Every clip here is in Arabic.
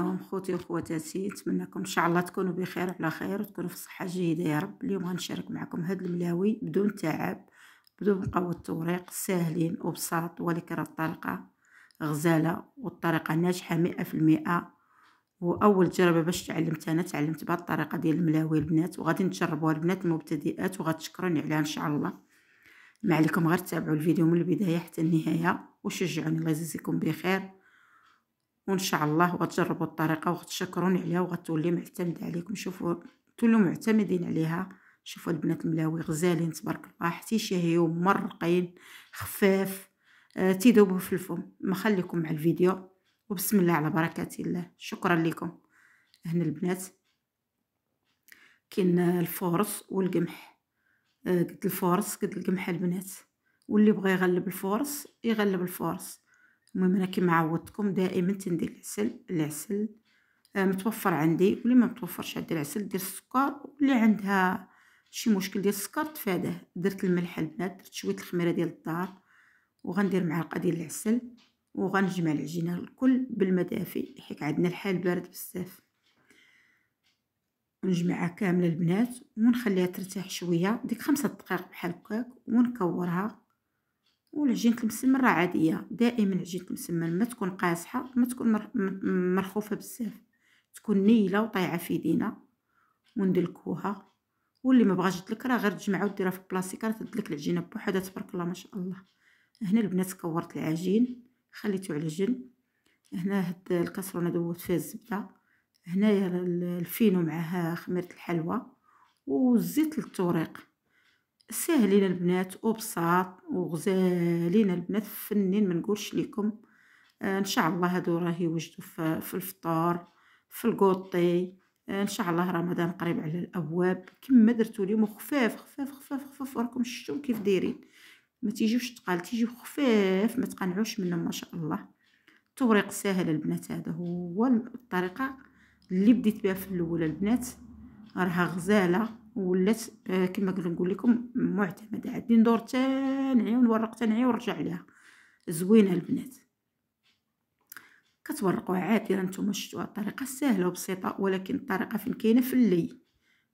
عليكم خوتي وخواتاتي نتمنىكم ان شاء الله تكونوا بخير وعلى خير وتكونوا في صحه جيده يا رب اليوم غنشارك معكم هاد الملاوي بدون تعب بدون قوة التوريق ساهلين وبساط ولكن الطريقه غزاله والطريقه ناجحه مئة في المئة واول تجربه باش تعلمت انا تعلمت بهاد الطريقه ديال الملاوي البنات وغادي نجربوها البنات المبتدئات وغتشكروني عليها ان شاء الله ما عليكم غير تابعوا الفيديو من البدايه حتى النهايه وشجعوني الله يجزيكم بخير وان شاء الله غتجربوا الطريقه وغتشكروني عليها وغتولي معتمده عليكم شوفوا تولوا معتمدين عليها شوفوا البنات الملاوي غزالين تبارك الله حتى شهيو مرقين خفاف آه تيذوبوا في الفم خليكم مع الفيديو وبسم الله على بركه الله شكرا لكم هنا البنات كاين الفورص والقمح آه، قد الفورص قد القمح البنات واللي بغى يغلب الفورص يغلب الفورص المهم انا كيما عودتكم دائما تندير العسل العسل آه، متوفر عندي واللي ما متوفرش عندي العسل دير السكر واللي عندها شي مشكل ديال السكر تفاده درت الملح البنات درت شويه الخميره ديال الدار وغندير معلقه ديال العسل وغنجمع العجينه الكل بالماء دافي حيت عندنا الحال بارد بزاف نجمعها كامله البنات ونخليها ترتاح شويه ديك خمسة دقائق بحال هكاك ونكورها والعجينه المسمن راه عاديه دائما عجينه المسمن ما تكون قاصحه ما تكون مرخوفه بزاف تكون نيله وطايعه في يدينا وندلكوها واللي ما بغاش يدلك راه غير تجمعها وديرها في البلاستيك راه تدلك العجينه بوحدها تبارك الله ما شاء الله هنا البنات كورت العجين خليته على جنب هنا هاد الكسرونه دوت فيها الزبده هنايا الفينو معها خميره الحلوى والزيت للتوريق ساهلين البنات وبساط وغزالين البنات فنين ما نقولش لكم آه، ان شاء الله هادو راه يوجدوا في الفطار في الكوطي آه، ان شاء الله رمضان قريب على الابواب كما درتو اليوم خفاف خفاف خفاف خفاف راكم شفتوا كيف دايرين ما تيجيوش تقال تيجيو خفاف ما تقنعوش منهم ما شاء الله التوريق ساهل البنات هذا هو الطريقه اللي بديت بها في الاول البنات راها غزاله ولات آه، كما كنا نقول لكم معتمده عاد ندور نعي ونورق نعي ونرجع ليها زوينه البنات كتورقوها عادي راه نتوما شفتوها الطريقه سهله وبسيطه ولكن الطريقه فين كاينه في اللي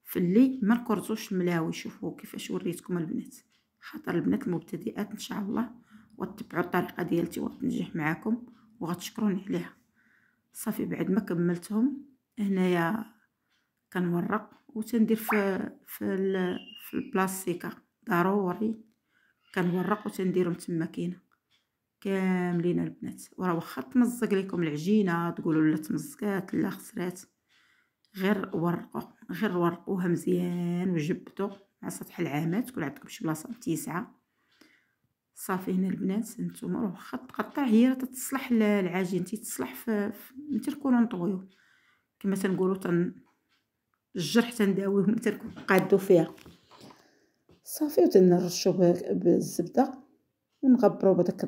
في اللي ما نكرزوش الملاوي شوفوا كيفاش وريتكم البنات خاطر البنات المبتدئات ان شاء الله وتتبعوا الطريقه ديالتي وتنجح معاكم وغتشكروني عليها صافي بعد ما كملتهم هنايا كنورق وتندير في في, في البلاستيكه ضروري كنورق وتنديرهم تما كاينه كاملين البنات وراه واخا تمزق لكم العجينه تقولوا لا تمزقات لا خسرات غير ورقوا غير ورقوها مزيان وجبدوا مع سطح العامات تكون عندكم شي بلاصه متسعه صافي هنا البنات نتوما راه واخا تقطع هي تتصلح العجين تيتصلح في متى تكونوا نطويو كما تنقولوا تن الجرح تنداويه تنكون تنقادو فيها صافي وتنرشو بالزبده ونغبرو بداك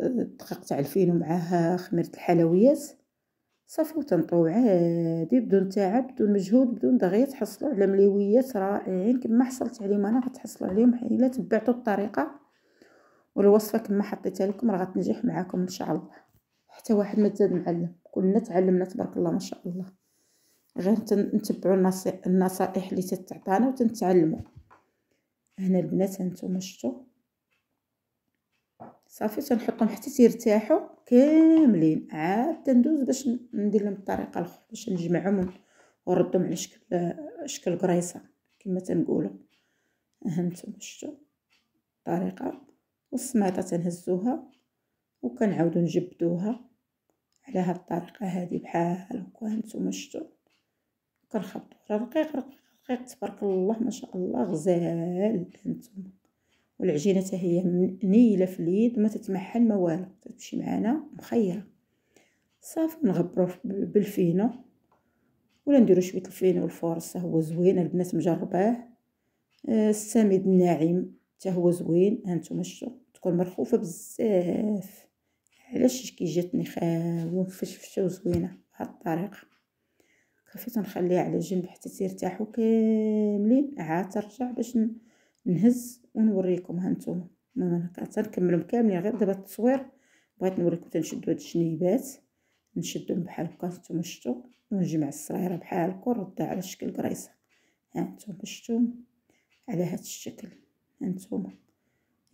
الدقيق تاع الفينو معاه خميره الحلويات صافي وتنطويو عادي بدون تعب بدون مجهود بدون دغيا تحصلوا على مليويات رائعين كما حصلت عليهم انا غتحصلوا عليهم الا تبعتوا الطريقه والوصفه كما حطيتها لكم راه غتنجح معاكم ان شاء الله حتى واحد ما معلم كلنا تعلمنا تبارك الله ما شاء الله غير نتبعوا النصائح اللي تتعطانا وتنتعلموا هنا البنات هانتوما شفتوا صافي تنحطهم حتى يرتاحوا كاملين عاد تندوز باش ندير لهم الطريقه الاخرى باش نجمعهم ونردهم على شكل شكل قريصه كما تنقولوا هانتوما شفتوا الطريقه والسماطه تنهزوها وكنعاودو نجبدوها على هاد الطريقه هادي بحال هكا هانتوما شفتوا كنخبر رقيق رقيق رقيق تبارك الله ما شاء الله غزال هانتوما والعجينه حتى هي نيله في اليد ما تتمحل ما والو تمشي معانا مخيره صافي نغبرو بالفينو ولا نديرو شويه الفينو والفورص هو زوين البنات مجرباه آه، السميد الناعم حتى هو زوين هانتوما شتو تكون مرخوفه بزاف علاش كي جاتني خاوه فشفشه وزوينه بهاد الطريقه صافي تنخليها على جنب حتى ترتاحوا كاملين عاد ترجع باش نهز ونوريكم هانتوما نتوما انا تنكملهم كاملين غير دابا التصوير بغيت نوريكم تنشدوا هاد الشنيبات نشدهم بحال هكا نتوما شفتوا ونجمع الصغيره بحال هكا ونردها على شكل ها هانتوما شفتوا على هاد الشكل هانتوما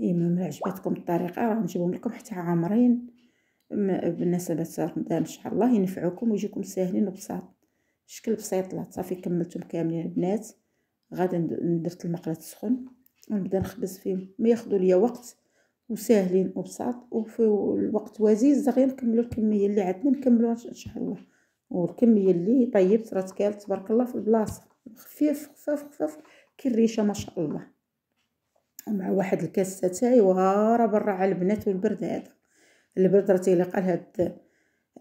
إيه، ما عجبتكم الطريقه راه نجيبهم لكم حتى عامرين بالنسبه رمضان ان شاء الله ينفعوكم ويجيكم ساهلين وبساط شكل بسيط لا صافي كملتهم كاملين البنات غادي درت المقله تسخن ونبدا نخبز فيهم ما ياخذوا ليا وقت وساهلين وبساط وفي الوقت وزيز غير نكملوا الكميه اللي عندنا نكملوها ان شاء الله والكميه اللي طيبت راه تكالت تبارك الله في البلاصه خفيف خفاف خفاف كي الريشه ما شاء الله ومع واحد الكاس تاعي وغاره برا على البنات والبرد هذا البرد راه تيليق على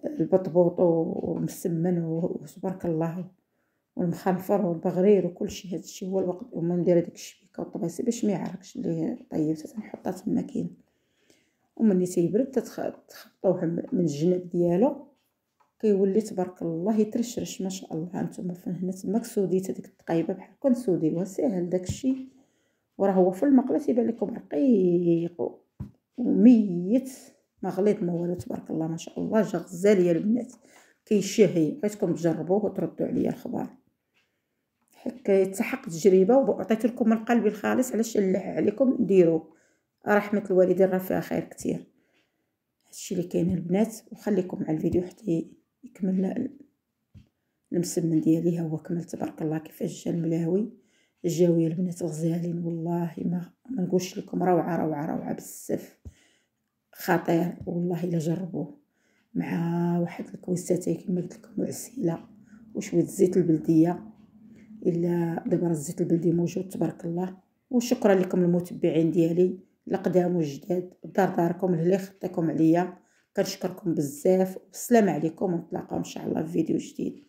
البطبوط ومسمن وتبارك الله والمخنفر والبغرير وكل شيء هذا الشيء هو الوقت وما ندير هذيك الشبيكه طيب، والطبيسي باش ما يعرقش اللي طيبته تنحطها تما كاين ومني تيبرد تتخطوه من الجناب ديالو كيولي تبارك الله يترشرش ما شاء الله هانتوما فين هنا تما سوديت هذيك التقايبه بحال كنسوديوها ساهل داكشي وراه هو في المقله تيبان لكم رقيق وميت ما غليظ ما والو تبارك الله ما شاء الله جا غزال يا البنات كيشهي بغيتكم تجربوه وتردوا عليا الخبر حك يتسحق تجربه وعطيت لكم من قلبي الخالص علاش نلح عليكم ديروه رحمه الوالدين راه فيها خير كتير هادشي اللي كاين البنات وخليكم مع الفيديو حتى يكمل المسمن ديالي ها هو كمل تبارك الله كيفاش جا الملاوي جاوي البنات غزالين والله ما ما نقولش لكم روعه روعه روعه بزاف خطير والله الا جربوه مع واحد الكويساتي كما قلت لكم عسيله وشويه الزيت البلديه الا دابا الزيت البلدي موجود تبارك الله وشكرا لكم المتبعين ديالي القدام والجداد دار داركم اللي خطيكم عليا كنشكركم بزاف والسلام عليكم ونتلاقاو ان شاء الله في فيديو جديد